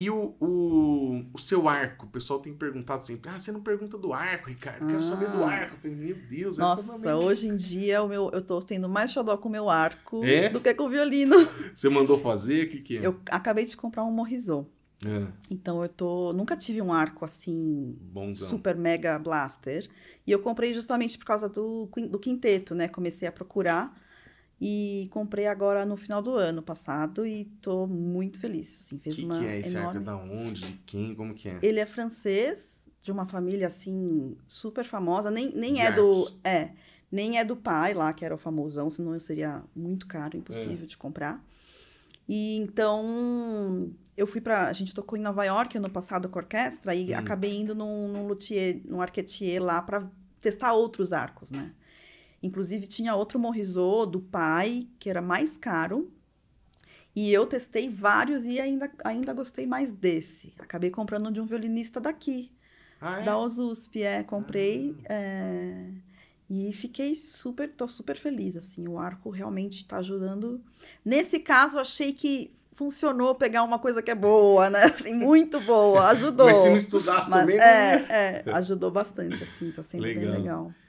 E o, o, o, seu arco, o pessoal tem perguntado sempre, ah, você não pergunta do arco, Ricardo, quero ah. saber do ah. arco. Eu falei, meu Deus, é Nossa, hoje em dia o meu, eu tô tendo mais xodó com o meu arco é? do que com o violino. Você mandou fazer? O que, que é? Eu acabei de comprar um morrizô. É. Então eu tô. Nunca tive um arco assim Bonzão. super mega blaster. E eu comprei justamente por causa do, do quinteto, né? Comecei a procurar. E comprei agora no final do ano passado e tô muito feliz. Assim, fez que uma que é esse é enorme... da onde? De quem? Como que é? Ele é francês, de uma família assim super famosa, nem, nem é do é, nem é do pai lá, que era o famosão, senão seria muito caro, impossível é. de comprar. E então eu fui para a gente tocou em Nova York ano passado com a orquestra e hum. acabei indo num, num luthier, num arquetier lá para testar outros arcos, né? Inclusive, tinha outro Morrisô do pai, que era mais caro. E eu testei vários e ainda, ainda gostei mais desse. Acabei comprando de um violinista daqui, ah, é? da Osusp. É, comprei ah. é, e fiquei super, tô super feliz, assim. O arco realmente está ajudando. Nesse caso, achei que funcionou pegar uma coisa que é boa, né? Assim, muito boa, ajudou. Mas se não estudasse Mas, também... É, né? é, ajudou bastante, assim, tá sendo legal. bem legal.